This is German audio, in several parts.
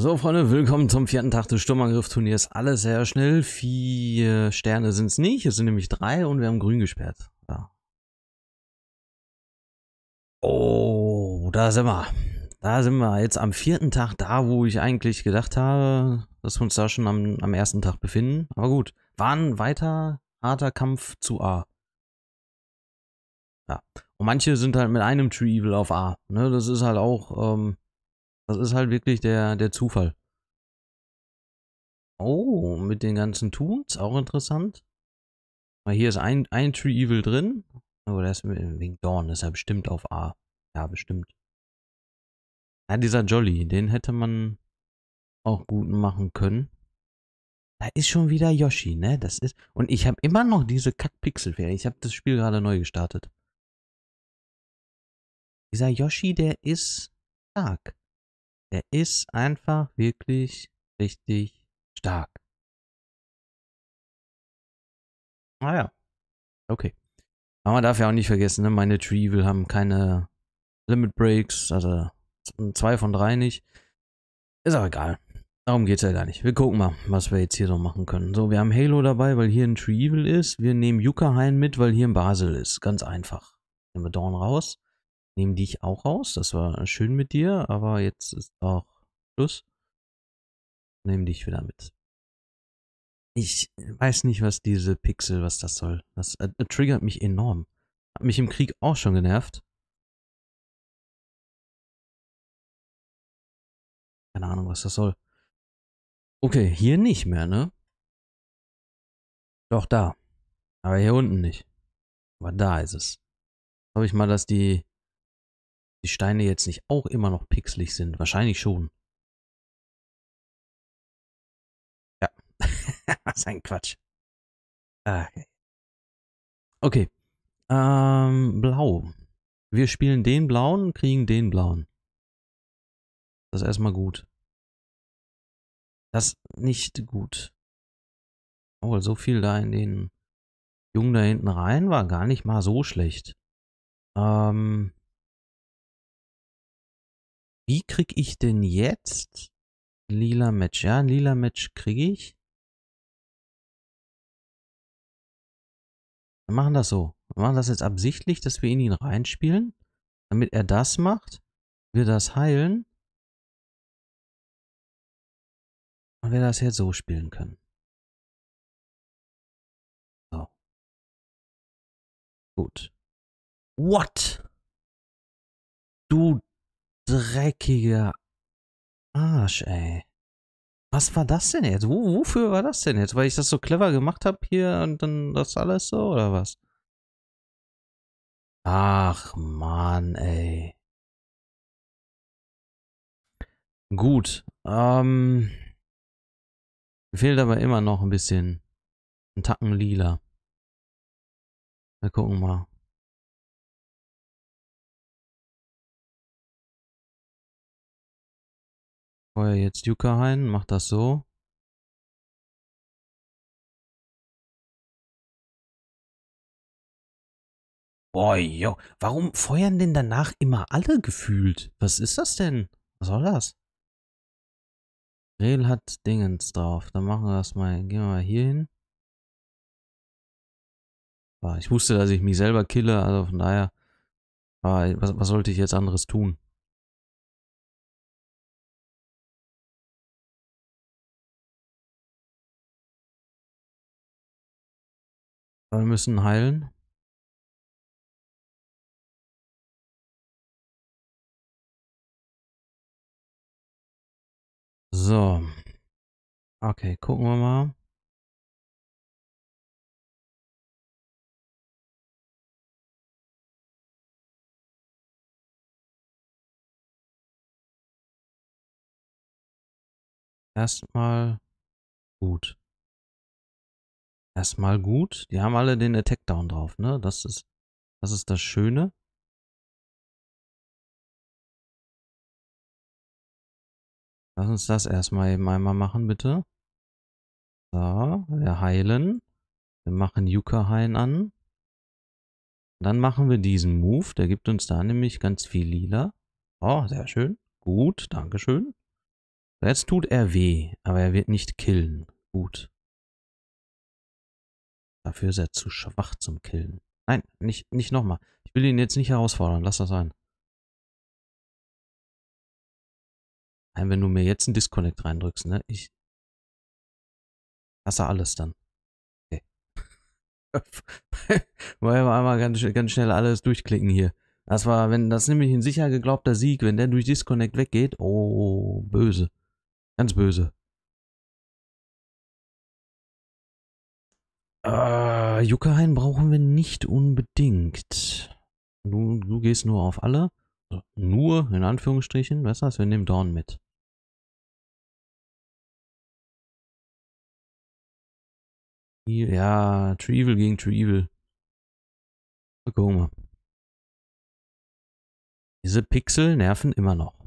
So, Freunde, willkommen zum vierten Tag des Sturmangriff-Turniers. Alles sehr schnell. Vier Sterne sind es nicht. Es sind nämlich drei und wir haben grün gesperrt. Ja. Oh, da sind wir. Da sind wir jetzt am vierten Tag, da wo ich eigentlich gedacht habe, dass wir uns da schon am, am ersten Tag befinden. Aber gut, war ein weiter harter Kampf zu A. Ja. Und manche sind halt mit einem Tree Evil auf A. Ne? Das ist halt auch... Ähm, das ist halt wirklich der, der Zufall. Oh, mit den ganzen Toons, auch interessant. Weil hier ist ein, ein Tree Evil drin. Aber oh, der ist wegen Dawn, ja bestimmt auf A. Ja, bestimmt. Ja, dieser Jolly, den hätte man auch gut machen können. Da ist schon wieder Yoshi, ne? Das ist. Und ich habe immer noch diese -Fähre. Ich habe das Spiel gerade neu gestartet. Dieser Yoshi, der ist stark. Der ist einfach wirklich richtig stark. Ah ja. Okay. Aber man darf ja auch nicht vergessen, ne? meine Tree will haben keine Limit Breaks, also zwei von drei nicht. Ist auch egal. Darum geht es ja gar nicht. Wir gucken mal, was wir jetzt hier so machen können. So, wir haben Halo dabei, weil hier ein Tree Evil ist. Wir nehmen Hain mit, weil hier ein Basel ist. Ganz einfach. Nehmen wir Dorn raus nehme dich auch raus. Das war schön mit dir, aber jetzt ist auch Schluss. Nehme dich wieder mit. Ich weiß nicht, was diese Pixel, was das soll. Das äh, triggert mich enorm. Hat mich im Krieg auch schon genervt. Keine Ahnung, was das soll. Okay, hier nicht mehr, ne? Doch da. Aber hier unten nicht. Aber da ist es. Habe ich mal, dass die die Steine jetzt nicht auch immer noch pixelig sind. Wahrscheinlich schon. Ja, was ein Quatsch. Ah, okay. okay. Ähm, blau. Wir spielen den blauen, kriegen den blauen. Das ist erstmal gut. Das nicht gut. Oh, so viel da in den Jungen da hinten rein war gar nicht mal so schlecht. Ähm, wie krieg ich denn jetzt lila Match? Ja, lila Match kriege ich. Wir machen das so. Wir machen das jetzt absichtlich, dass wir in ihn reinspielen, damit er das macht, wir das heilen und wir das jetzt so spielen können. So. Gut. What? Du dreckiger Arsch, ey. Was war das denn jetzt? Wo, wofür war das denn jetzt? Weil ich das so clever gemacht habe hier und dann das alles so, oder was? Ach, Mann, ey. Gut. Ähm, fehlt aber immer noch ein bisschen. Ein Tacken lila. Wir gucken mal. Feuer jetzt Yuka ein, mach das so. Boah, yo. Warum feuern denn danach immer alle gefühlt? Was ist das denn? Was soll das? Rail hat Dingens drauf. Dann machen wir das mal. Gehen wir mal hier hin. Ich wusste, dass ich mich selber kille, also von daher. Was, was sollte ich jetzt anderes tun? Wir müssen heilen. So. Okay, gucken wir mal. Erstmal gut erstmal gut. Die haben alle den Attack Down drauf, ne? Das ist das, ist das Schöne. Lass uns das erstmal eben einmal machen, bitte. So, wir heilen. Wir machen Yuka Hein an. Dann machen wir diesen Move. Der gibt uns da nämlich ganz viel Lila. Oh, sehr schön. Gut, Dankeschön. Jetzt tut er weh, aber er wird nicht killen. Gut. Dafür ist er zu schwach zum Killen. Nein, nicht, nicht nochmal. Ich will ihn jetzt nicht herausfordern. Lass das sein. Nein, wenn du mir jetzt einen Disconnect reindrückst, ne? Ich hasse alles dann. Okay. Wollen wir einmal ganz, ganz schnell alles durchklicken hier. Das war, wenn das nämlich ein sicher geglaubter Sieg, wenn der durch Disconnect weggeht, oh, böse. Ganz böse. Äh, Juckerhain brauchen wir nicht unbedingt. Du, du gehst nur auf alle. nur, in Anführungsstrichen. Weißt du was? Wir nehmen Dorn mit. Ja, True Evil gegen True Evil. Guck mal. Diese Pixel nerven immer noch.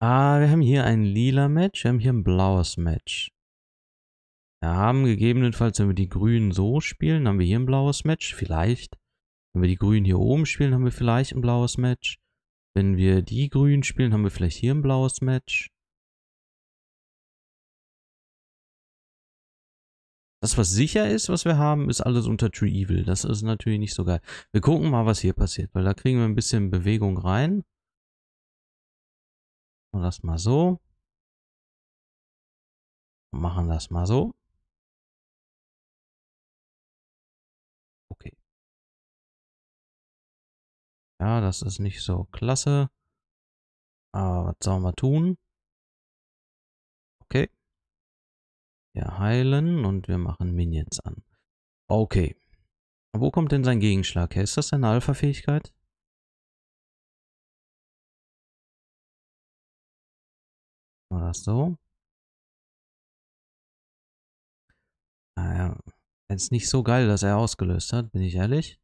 Ah, wir haben hier ein lila Match, wir haben hier ein blaues Match. Wir haben gegebenenfalls, wenn wir die Grünen so spielen, haben wir hier ein blaues Match, vielleicht. Wenn wir die Grünen hier oben spielen, haben wir vielleicht ein blaues Match. Wenn wir die Grünen spielen, haben wir vielleicht hier ein blaues Match. Das, was sicher ist, was wir haben, ist alles unter True Evil. Das ist natürlich nicht so geil. Wir gucken mal, was hier passiert, weil da kriegen wir ein bisschen Bewegung rein. Machen das mal so. Machen das mal so. Ja, das ist nicht so klasse. Aber was sollen wir tun? Okay. Wir heilen und wir machen Minions an. Okay. Wo kommt denn sein Gegenschlag her? Ist das seine Alpha-Fähigkeit? War das so? Naja, jetzt nicht so geil, dass er ausgelöst hat, bin ich ehrlich.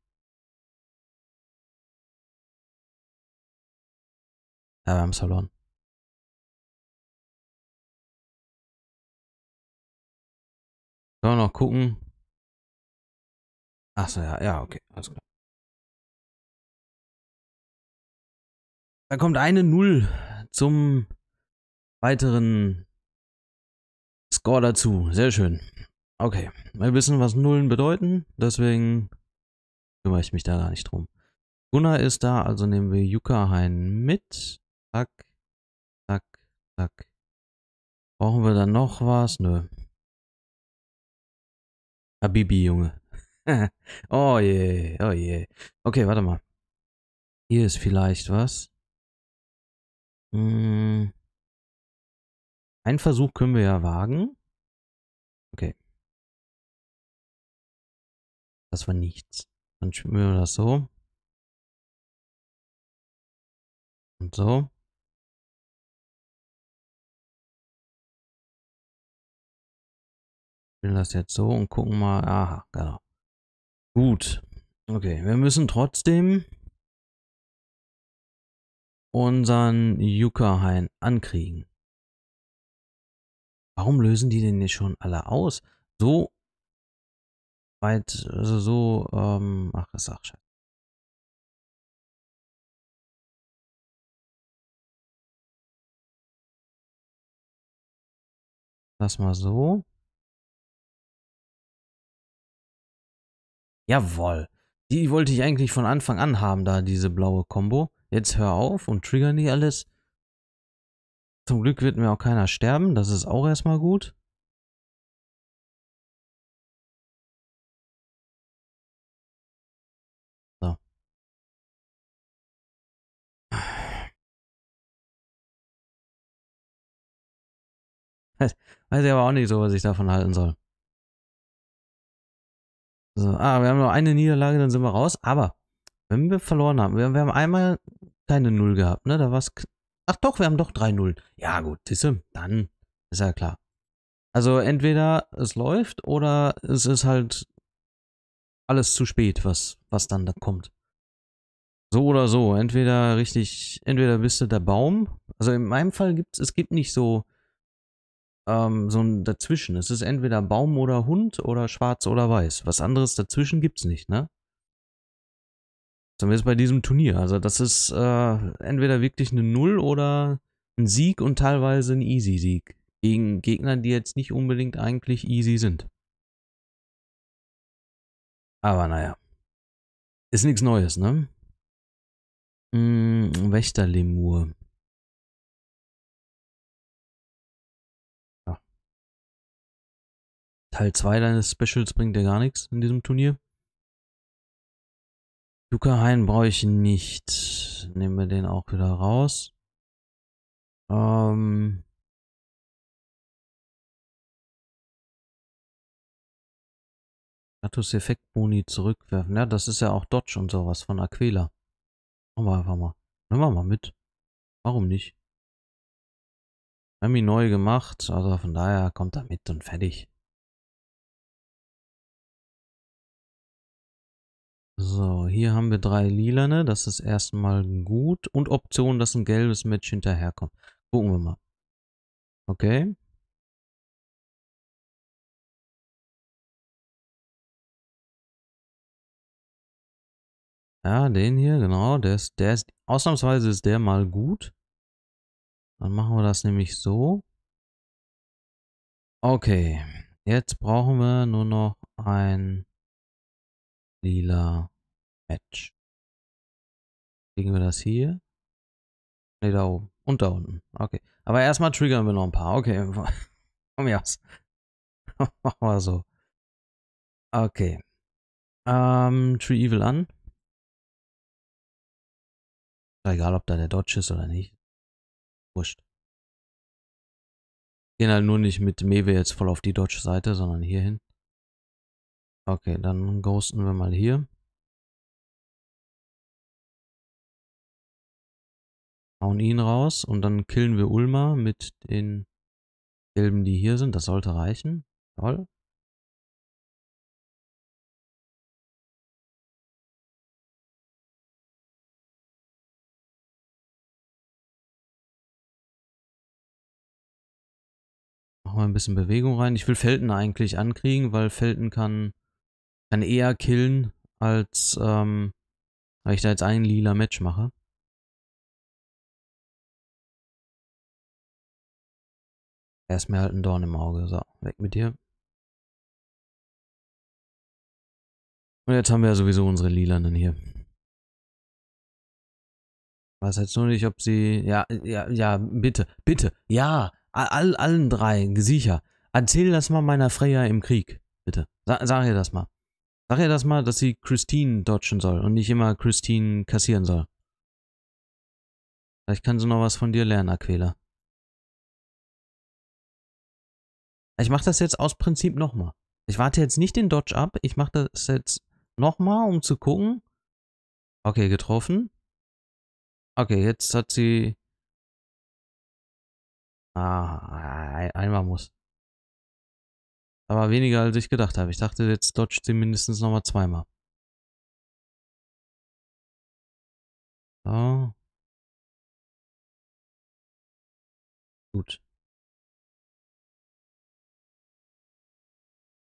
Ja, wir haben es verloren. Können wir noch gucken. Achso, ja, ja, okay, alles klar. Da kommt eine Null zum weiteren Score dazu. Sehr schön. Okay, wir wissen, was Nullen bedeuten, deswegen kümmere ich mich da gar nicht drum. Gunnar ist da, also nehmen wir Yuka Hein mit. Zack, zack, zack. Brauchen wir dann noch was? Nö. Habibi, Junge. oh je, yeah, oh je. Yeah. Okay, warte mal. Hier ist vielleicht was. Hm. Ein Versuch können wir ja wagen. Okay. Das war nichts. Dann schwimmen wir das so. Und so. spielen das jetzt so und gucken mal. Aha, genau. Gut. Okay, wir müssen trotzdem unseren Yucca-Hain ankriegen. Warum lösen die denn nicht schon alle aus? So weit, also so, ähm, ach, ist auch scheiße. Lass mal so. Jawoll. Die wollte ich eigentlich von Anfang an haben, da diese blaue Combo. Jetzt hör auf und trigger nicht alles. Zum Glück wird mir auch keiner sterben. Das ist auch erstmal gut. So. Weiß ich aber auch nicht so, was ich davon halten soll. So, ah, wir haben nur eine Niederlage, dann sind wir raus. Aber wenn wir verloren haben, wir, wir haben einmal keine Null gehabt, ne? Da war es. Ach doch, wir haben doch drei 0 Ja, gut, siehst du, dann ist ja klar. Also entweder es läuft oder es ist halt alles zu spät, was, was dann da kommt. So oder so. Entweder richtig, entweder bist du der Baum. Also in meinem Fall gibt es, es gibt nicht so ähm, so ein Dazwischen. Es ist entweder Baum oder Hund oder schwarz oder weiß. Was anderes dazwischen gibt's nicht, ne? Zumindest bei diesem Turnier. Also das ist äh, entweder wirklich eine Null oder ein Sieg und teilweise ein Easy-Sieg. Gegen Gegner, die jetzt nicht unbedingt eigentlich easy sind. Aber naja. Ist nichts Neues, ne? Hm, Wächterlemur. Teil 2 deines Specials bringt dir gar nichts in diesem Turnier. Luca Hein brauche ich nicht. Nehmen wir den auch wieder raus. Ähm Status Effekt Boni zurückwerfen. Ja, das ist ja auch Dodge und sowas von Aquela. Machen wir einfach mal. Nehmen wir mal mit. Warum nicht? Wir haben ihn neu gemacht, also von daher kommt er mit und fertig. So, hier haben wir drei lilane, das ist erstmal gut. Und Option, dass ein gelbes Match hinterherkommt. Gucken wir mal. Okay. Ja, den hier, genau, der ist, der ist, ausnahmsweise ist der mal gut. Dann machen wir das nämlich so. Okay, jetzt brauchen wir nur noch ein lila Match. Kriegen wir das hier? Ne, da oben. Und da unten. Okay. Aber erstmal triggern wir noch ein paar. Okay. Komm ja. Machen wir so. Okay. Ähm, Tree Evil an. Egal, ob da der Dodge ist oder nicht. Wurscht. Gehen halt nur nicht mit Mewe jetzt voll auf die Dodge-Seite, sondern hier hin. Okay, dann ghosten wir mal hier. Hauen ihn raus und dann killen wir Ulma mit den gelben, die hier sind. Das sollte reichen. Toll. Machen wir ein bisschen Bewegung rein. Ich will Felten eigentlich ankriegen, weil Felten kann kann eher killen, als ähm, weil ich da jetzt ein lila Match mache. Er ist mir halt ein Dorn im Auge. So, weg mit dir. Und jetzt haben wir ja sowieso unsere Lilanen hier. Weiß jetzt nur nicht, ob sie... Ja, ja, ja, bitte, bitte, ja, all, allen drei, sicher. Erzähl das mal meiner Freya im Krieg, bitte. Sa sag ihr das mal. Sag ihr das mal, dass sie Christine dodgen soll und nicht immer Christine kassieren soll. Vielleicht kann sie noch was von dir lernen, Aquela. Ich mache das jetzt aus Prinzip nochmal. Ich warte jetzt nicht den Dodge ab. Ich mache das jetzt nochmal, um zu gucken. Okay, getroffen. Okay, jetzt hat sie... Ah, einmal muss. Aber weniger als ich gedacht habe. Ich dachte, jetzt dodgt sie mindestens nochmal zweimal. So. Gut.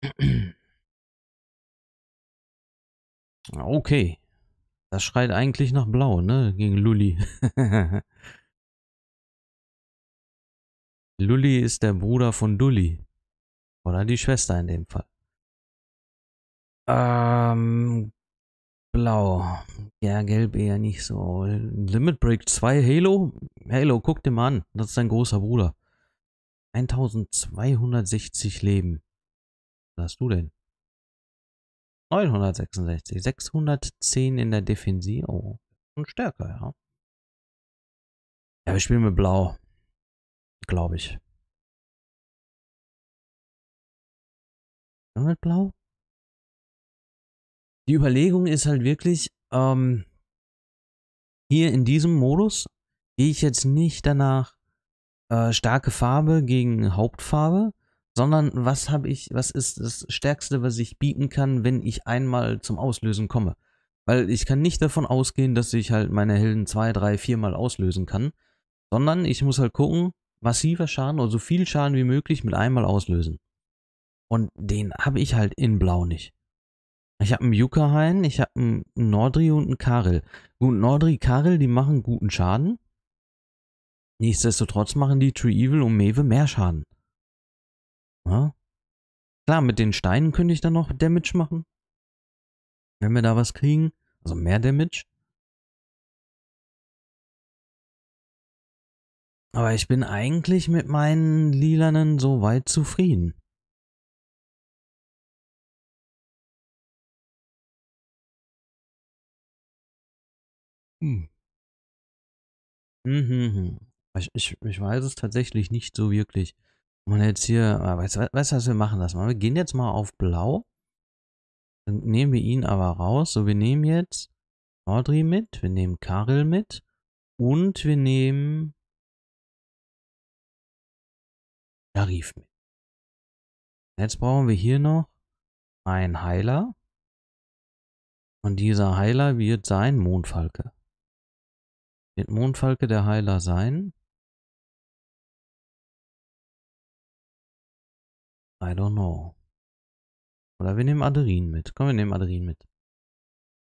Okay. Das schreit eigentlich nach Blau, ne? Gegen Lully. Lully ist der Bruder von Dully. Oder die Schwester in dem Fall. Ähm, blau. Ja, gelb eher nicht so. Limit Break 2 Halo. Halo, guck dir mal an. Das ist dein großer Bruder. 1260 Leben. Was hast du denn? 966. 610 in der Defensive. Oh, schon stärker, ja. Ja, wir spielen mit Blau. Glaube ich. halt blau. Die Überlegung ist halt wirklich, ähm, hier in diesem Modus gehe ich jetzt nicht danach äh, starke Farbe gegen Hauptfarbe, sondern was habe ich, was ist das Stärkste, was ich bieten kann, wenn ich einmal zum Auslösen komme. Weil ich kann nicht davon ausgehen, dass ich halt meine Helden zwei, drei, viermal auslösen kann, sondern ich muss halt gucken, massiver Schaden oder so also viel Schaden wie möglich mit einmal auslösen. Und den habe ich halt in Blau nicht. Ich habe einen Jukahain, ich habe einen Nordri und einen Karel. Gut, Nordri, Karel, die machen guten Schaden. Nichtsdestotrotz machen die True Evil und Mewe mehr Schaden. Ja? Klar, mit den Steinen könnte ich dann noch Damage machen. Wenn wir da was kriegen. Also mehr Damage. Aber ich bin eigentlich mit meinen Lilanen so weit zufrieden. Hm. Mhm, mhm. Ich, ich, ich weiß es tatsächlich nicht so wirklich. Man jetzt hier, äh, weißt du, weißt, was wir machen das Wir gehen jetzt mal auf blau. Dann nehmen wir ihn aber raus. So, wir nehmen jetzt Audrey mit, wir nehmen Karel mit und wir nehmen Tarif mit. Jetzt brauchen wir hier noch einen Heiler. Und dieser Heiler wird sein Mondfalke. Wird Mondfalke der Heiler sein? I don't know. Oder wir nehmen Aderin mit. Komm, wir nehmen Aderin mit.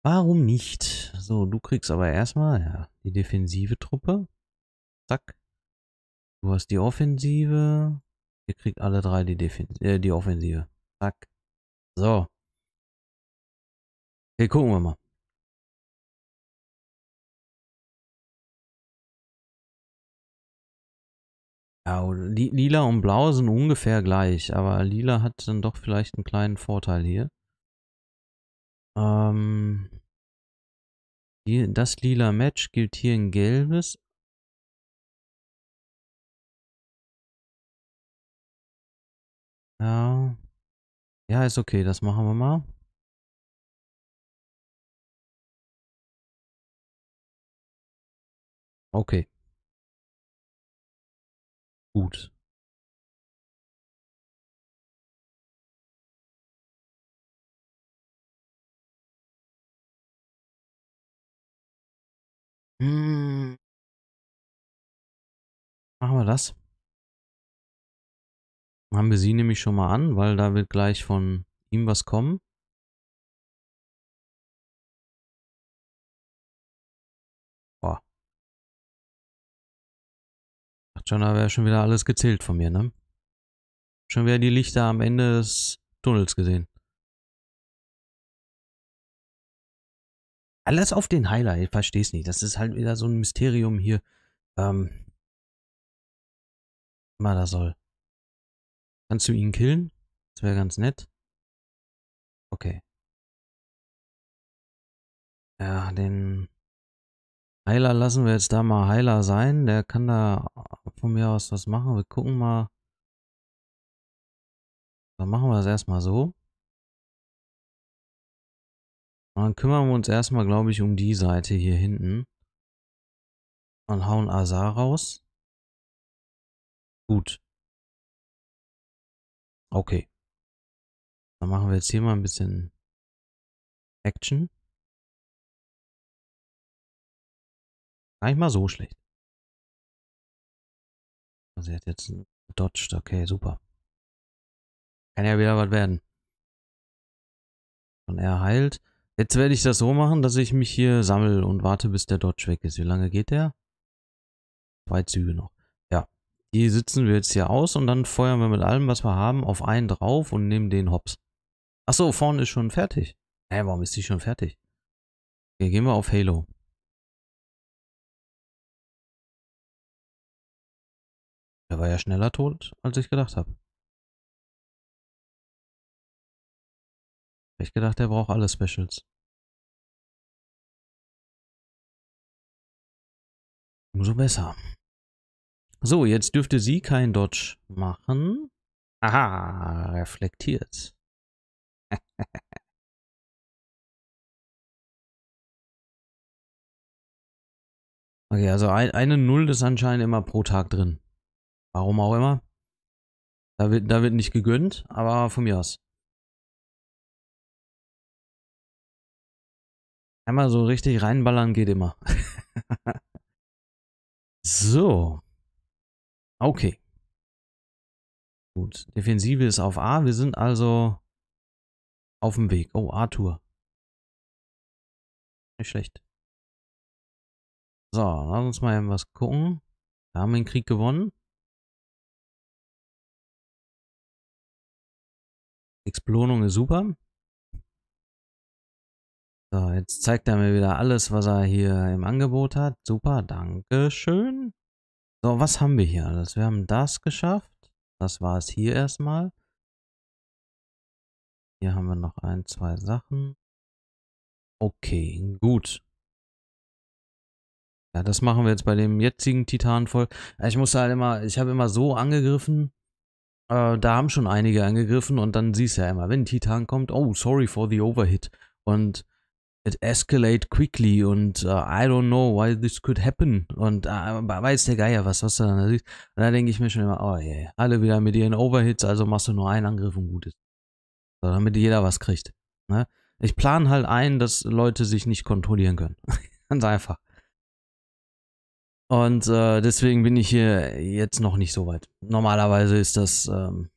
Warum nicht? So, du kriegst aber erstmal ja, die defensive Truppe. Zack. Du hast die Offensive. Ihr kriegt alle drei die, Defen äh, die Offensive. Zack. So. Okay, gucken wir mal. Ja, lila und blau sind ungefähr gleich, aber lila hat dann doch vielleicht einen kleinen Vorteil hier. Ähm, hier, das lila Match gilt hier in gelbes. Ja. Ja, ist okay, das machen wir mal. Okay gut Hm. Machen wir das. Haben wir sie nämlich schon mal an, weil da wird gleich von ihm was kommen. Schon da wäre schon wieder alles gezählt von mir, ne? Schon wäre die Lichter am Ende des Tunnels gesehen. Alles auf den Heiler, ich versteh's nicht. Das ist halt wieder so ein Mysterium hier. Ähm. Mal da soll. Kannst du ihn killen? Das wäre ganz nett. Okay. Ja, den Heiler lassen wir jetzt da mal Heiler sein. Der kann da von mir aus was machen. Wir gucken mal. Dann machen wir das erstmal so. Und dann kümmern wir uns erstmal, glaube ich, um die Seite hier hinten. Und hauen Azar raus. Gut. Okay. Dann machen wir jetzt hier mal ein bisschen Action. Gar nicht mal so schlecht. Sie hat jetzt dodged. Okay, super. Kann ja wieder was werden. Und er heilt. Jetzt werde ich das so machen, dass ich mich hier sammle und warte, bis der Dodge weg ist. Wie lange geht der? Zwei Züge noch. Ja. Die sitzen wir jetzt hier aus und dann feuern wir mit allem, was wir haben, auf einen drauf und nehmen den Hops. Achso, vorne ist schon fertig. Hä, hey, warum ist die schon fertig? Hier gehen wir auf Halo. Er war ja schneller tot, als ich gedacht habe. Ich gedacht, er braucht alle Specials. Umso besser. So, jetzt dürfte sie kein Dodge machen. Aha, reflektiert. okay, also ein, eine Null ist anscheinend immer pro Tag drin. Warum auch immer. Da wird, da wird nicht gegönnt, aber von mir aus. Einmal so richtig reinballern geht immer. so. Okay. Gut. Defensive ist auf A. Wir sind also auf dem Weg. Oh, Arthur. Nicht schlecht. So, lass uns mal eben was gucken. Wir haben den Krieg gewonnen. Explodung ist super. So, jetzt zeigt er mir wieder alles, was er hier im Angebot hat. Super, danke schön. So, was haben wir hier alles? Wir haben das geschafft. Das war es hier erstmal. Hier haben wir noch ein, zwei Sachen. Okay, gut. Ja, das machen wir jetzt bei dem jetzigen Titan voll. Ich muss halt immer, ich habe immer so angegriffen, äh, da haben schon einige angegriffen und dann siehst du ja immer, wenn ein Titan kommt, oh, sorry for the overhit. Und it escalate quickly und uh, I don't know why this could happen und uh, weiß der Geier was, was du dann da siehst. Und da denke ich mir schon immer, oh yeah, alle wieder mit ihren Overhits, also machst du nur einen Angriff und gut ist. So, damit jeder was kriegt. Ne? Ich plane halt ein, dass Leute sich nicht kontrollieren können. Ganz einfach. Und äh, deswegen bin ich hier jetzt noch nicht so weit. Normalerweise ist das ähm,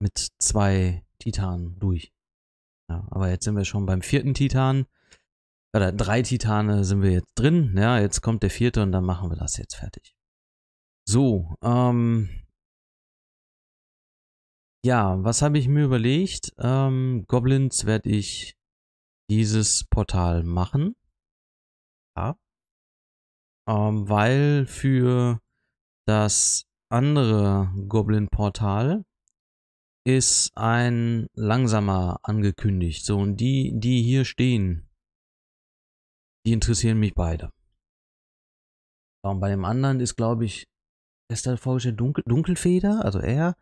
mit zwei Titanen durch. Ja, aber jetzt sind wir schon beim vierten Titan. Oder drei Titane sind wir jetzt drin. Ja, jetzt kommt der vierte und dann machen wir das jetzt fertig. So, ähm, ja, was habe ich mir überlegt? Ähm, Goblins werde ich dieses Portal machen. Ja. Ähm, weil für das andere Goblin-Portal ist ein langsamer angekündigt. So, und die, die hier stehen, die interessieren mich beide. und bei dem anderen ist, glaube ich, ist da vorgestellt Dunkel, Dunkelfeder, also er,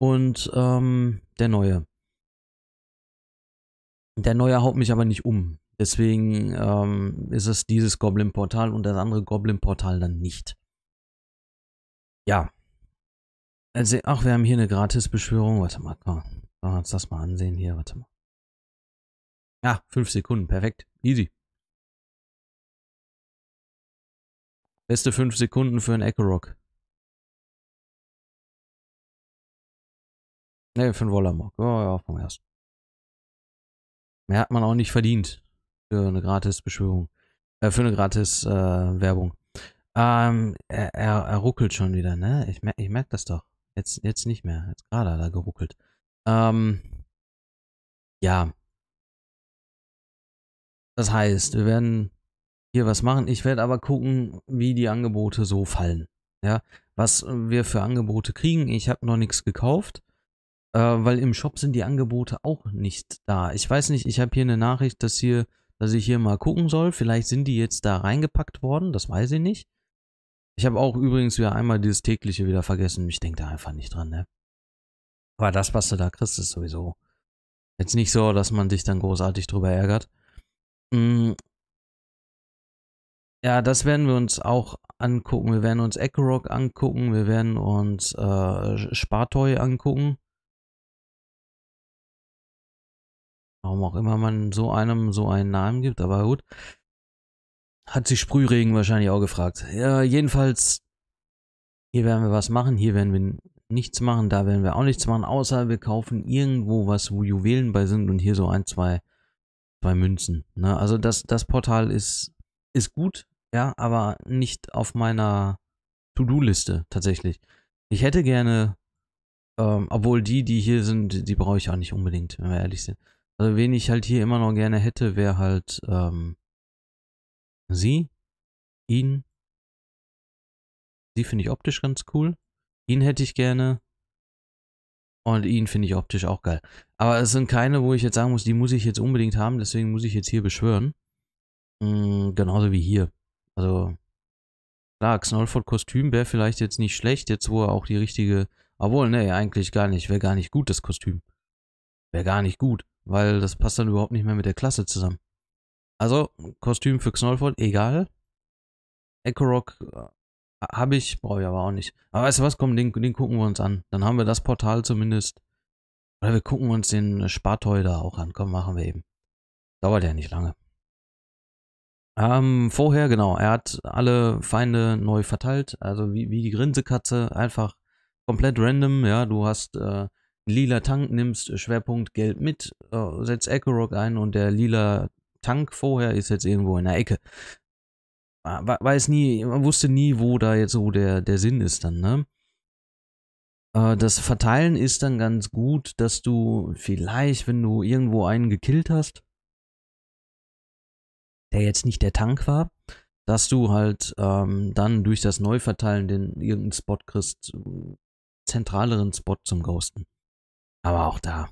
und ähm, der neue. Der neue haut mich aber nicht um. Deswegen ähm, ist es dieses Goblin-Portal und das andere Goblin-Portal dann nicht. Ja. Also, ach, wir haben hier eine Gratis-Beschwörung. Warte mal, komm. Sollen wir uns das mal ansehen hier? Warte mal. Ja, fünf Sekunden. Perfekt. Easy. Beste fünf Sekunden für einen Echo Rock. Ne, für einen Wollamok. Oh, ja, vom ersten. Mehr hat man auch nicht verdient. Für eine gratis Beschwörung. Äh, für eine gratis äh, Werbung. Ähm, er, er, er, ruckelt schon wieder, ne? Ich, mer ich merke das doch. Jetzt, jetzt nicht mehr. Jetzt gerade hat er geruckelt. Ähm, ja. Das heißt, wir werden hier was machen. Ich werde aber gucken, wie die Angebote so fallen. Ja, was wir für Angebote kriegen. Ich habe noch nichts gekauft, äh, weil im Shop sind die Angebote auch nicht da. Ich weiß nicht, ich habe hier eine Nachricht, dass hier dass ich hier mal gucken soll. Vielleicht sind die jetzt da reingepackt worden, das weiß ich nicht. Ich habe auch übrigens wieder einmal dieses tägliche wieder vergessen. Ich denke da einfach nicht dran, ne? Aber das, was du da kriegst, ist sowieso jetzt nicht so, dass man dich dann großartig drüber ärgert. Mm. Ja, das werden wir uns auch angucken. Wir werden uns Echo angucken. Wir werden uns äh, Spartoy angucken. Warum auch immer man so einem so einen Namen gibt, aber gut. Hat sich Sprühregen wahrscheinlich auch gefragt. Ja, jedenfalls, hier werden wir was machen, hier werden wir nichts machen, da werden wir auch nichts machen, außer wir kaufen irgendwo was, wo Juwelen bei sind und hier so ein, zwei, zwei Münzen. Ne? Also das, das Portal ist, ist gut, ja, aber nicht auf meiner To-Do-Liste tatsächlich. Ich hätte gerne, ähm, obwohl die, die hier sind, die brauche ich auch nicht unbedingt, wenn wir ehrlich sind. Also wen ich halt hier immer noch gerne hätte, wäre halt ähm, sie, ihn. Sie finde ich optisch ganz cool. Ihn hätte ich gerne. Und ihn finde ich optisch auch geil. Aber es sind keine, wo ich jetzt sagen muss, die muss ich jetzt unbedingt haben, deswegen muss ich jetzt hier beschwören. Mhm, genauso wie hier. Also, klar, Snowford-Kostüm wäre vielleicht jetzt nicht schlecht, jetzt wo er auch die richtige. Obwohl, nee, eigentlich gar nicht. Wäre gar nicht gut, das Kostüm. Wäre gar nicht gut. Weil das passt dann überhaupt nicht mehr mit der Klasse zusammen. Also, Kostüm für Knollfold, egal. Echo Rock äh, habe ich, brauche ich aber auch nicht. Aber weißt du was, komm, den, den gucken wir uns an. Dann haben wir das Portal zumindest. Oder wir gucken uns den Spartoy da auch an. Komm, machen wir eben. Dauert ja nicht lange. Ähm, vorher, genau, er hat alle Feinde neu verteilt, also wie, wie die Grinsekatze, einfach komplett random, ja, du hast äh, lila Tank nimmst, äh, Schwerpunkt gelb mit, äh, setzt Echo Rock ein und der lila Tank vorher ist jetzt irgendwo in der Ecke. Weiß nie, man wusste nie, wo da jetzt so der, der Sinn ist dann, ne? Äh, das Verteilen ist dann ganz gut, dass du vielleicht, wenn du irgendwo einen gekillt hast, der jetzt nicht der Tank war, dass du halt ähm, dann durch das Neuverteilen den irgendeinen Spot kriegst, hm, zentraleren Spot zum Ghosten. Aber auch da.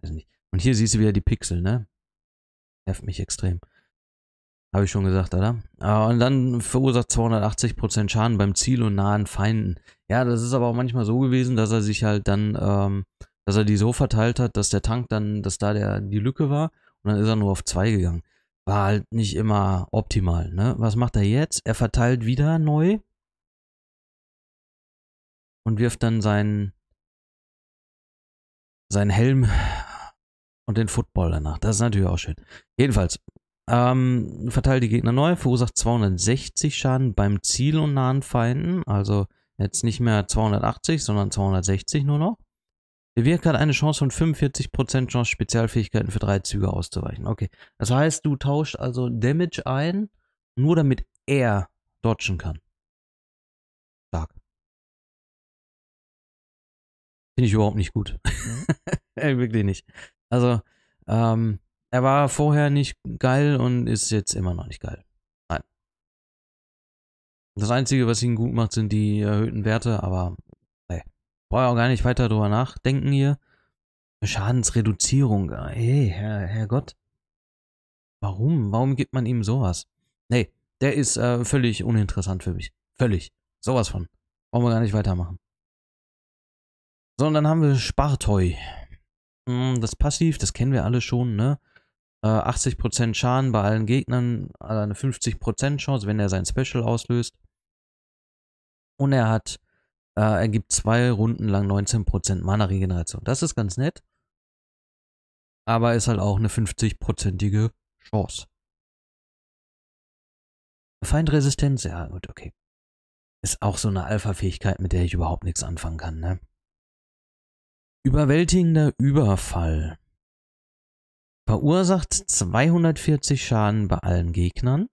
Weiß nicht. Und hier siehst du wieder die Pixel, ne? Nervt mich extrem. Habe ich schon gesagt, oder? Ah, und dann verursacht 280% Schaden beim Ziel und nahen Feinden. Ja, das ist aber auch manchmal so gewesen, dass er sich halt dann, ähm, dass er die so verteilt hat, dass der Tank dann, dass da der, die Lücke war und dann ist er nur auf 2 gegangen. War halt nicht immer optimal, ne? Was macht er jetzt? Er verteilt wieder neu und wirft dann seinen seinen Helm und den Football danach. Das ist natürlich auch schön. Jedenfalls, ähm, verteilt die Gegner neu, verursacht 260 Schaden beim Ziel und nahen Feinden. Also jetzt nicht mehr 280, sondern 260 nur noch. Bewirkt hat eine Chance von 45% Chance, Spezialfähigkeiten für drei Züge auszuweichen. Okay. Das heißt, du tauscht also Damage ein, nur damit er dodgen kann. Stark. Finde ich überhaupt nicht gut. Mhm. Wirklich nicht. Also, ähm, er war vorher nicht geil und ist jetzt immer noch nicht geil. Nein. Das Einzige, was ihn gut macht, sind die erhöhten Werte, aber ey, brauche auch gar nicht weiter drüber nachdenken hier. Schadensreduzierung. Hey, Herr, Gott. Warum? Warum gibt man ihm sowas? Nee, der ist äh, völlig uninteressant für mich. Völlig. Sowas von. Wollen wir gar nicht weitermachen. So, und dann haben wir Spartoi. Hm, das Passiv, das kennen wir alle schon, ne? 80% äh, Schaden bei allen Gegnern, also eine 50% Chance, wenn er sein Special auslöst. Und er hat, äh, er gibt zwei Runden lang 19% Mana-Regeneration. Das ist ganz nett. Aber ist halt auch eine 50%ige Chance. Feindresistenz, ja gut, okay. Ist auch so eine Alpha-Fähigkeit, mit der ich überhaupt nichts anfangen kann, ne? Überwältigender Überfall. Verursacht 240 Schaden bei allen Gegnern.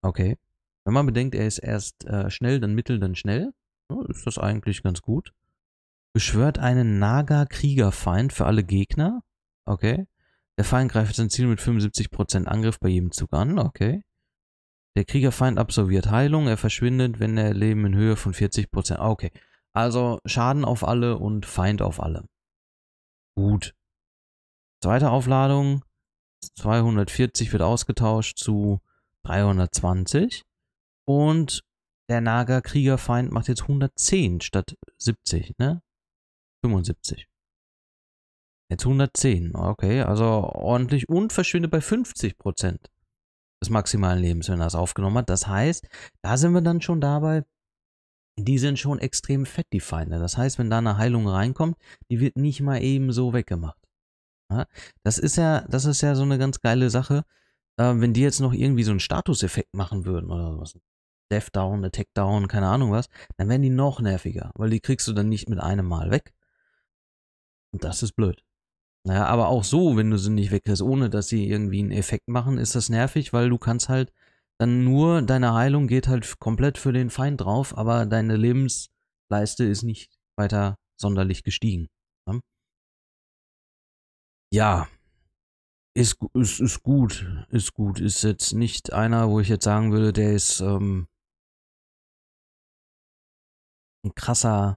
Okay. Wenn man bedenkt, er ist erst äh, schnell, dann mittel, dann schnell, ne, ist das eigentlich ganz gut. Beschwört einen Naga-Kriegerfeind für alle Gegner. Okay. Der Feind greift sein Ziel mit 75% Angriff bei jedem Zug an. Okay. Der Kriegerfeind absolviert Heilung. Er verschwindet, wenn er Leben in Höhe von 40%. Ah, okay. Also Schaden auf alle und Feind auf alle. Gut. Zweite Aufladung. 240 wird ausgetauscht zu 320. Und der Naga Kriegerfeind macht jetzt 110 statt 70, ne? 75. Jetzt 110, okay, also ordentlich und verschwindet bei 50 Prozent des maximalen Lebens, wenn er es aufgenommen hat. Das heißt, da sind wir dann schon dabei, die sind schon extrem fett, die Feinde. Das heißt, wenn da eine Heilung reinkommt, die wird nicht mal eben so weggemacht. Ja, das ist ja, das ist ja so eine ganz geile Sache, äh, wenn die jetzt noch irgendwie so einen Statuseffekt machen würden oder sowas. Death Down, Attack Down, keine Ahnung was, dann wären die noch nerviger, weil die kriegst du dann nicht mit einem Mal weg. Und das ist blöd. Naja, aber auch so, wenn du sie nicht wegkriegst, ohne dass sie irgendwie einen Effekt machen, ist das nervig, weil du kannst halt dann nur deine Heilung geht halt komplett für den Feind drauf, aber deine Lebensleiste ist nicht weiter sonderlich gestiegen. Ne? Ja, ist, ist, ist gut, ist gut, ist jetzt nicht einer, wo ich jetzt sagen würde, der ist ähm, ein krasser,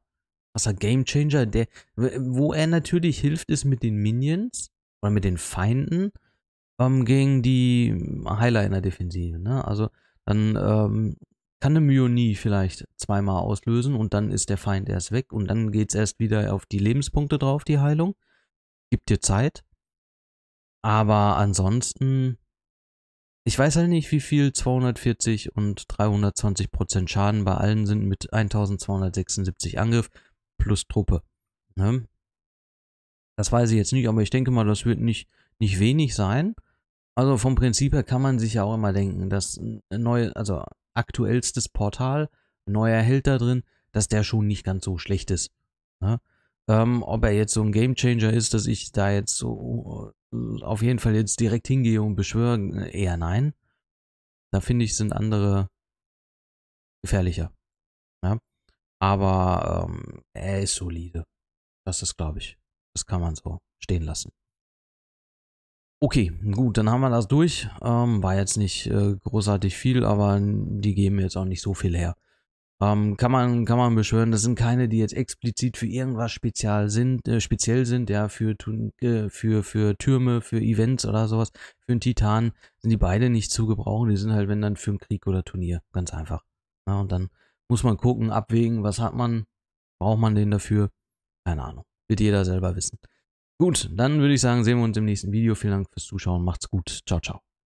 krasser Gamechanger, der, wo er natürlich hilft, ist mit den Minions oder mit den Feinden, ähm, gegen die highliner Defensive. Ne? Also dann ähm, kann eine Myonie vielleicht zweimal auslösen und dann ist der Feind erst weg und dann geht es erst wieder auf die Lebenspunkte drauf, die Heilung. Gibt dir Zeit. Aber ansonsten, ich weiß halt nicht, wie viel 240 und 320 Prozent Schaden bei allen sind mit 1276 Angriff plus Truppe. Ne? Das weiß ich jetzt nicht, aber ich denke mal, das wird nicht, nicht wenig sein. Also vom Prinzip her kann man sich ja auch immer denken, dass ein neues, also aktuellstes Portal, neuer Held da drin, dass der schon nicht ganz so schlecht ist. Ne? Ähm, ob er jetzt so ein Gamechanger ist, dass ich da jetzt so äh, auf jeden Fall jetzt direkt hingehe und beschwöre, eher nein. Da finde ich, sind andere gefährlicher. Ja? Ne? Aber ähm, er ist solide. Das ist, glaube ich, das kann man so stehen lassen. Okay, gut, dann haben wir das durch. Ähm, war jetzt nicht äh, großartig viel, aber die geben jetzt auch nicht so viel her. Ähm, kann, man, kann man beschwören, das sind keine, die jetzt explizit für irgendwas spezial sind, äh, speziell sind, ja, für, äh, für, für Türme, für Events oder sowas, für einen Titan, sind die beide nicht zu gebrauchen. Die sind halt, wenn dann, für einen Krieg oder Turnier, ganz einfach. Ja, und dann muss man gucken, abwägen, was hat man, braucht man den dafür? Keine Ahnung, wird jeder selber wissen. Gut, dann würde ich sagen, sehen wir uns im nächsten Video. Vielen Dank fürs Zuschauen. Macht's gut. Ciao, ciao.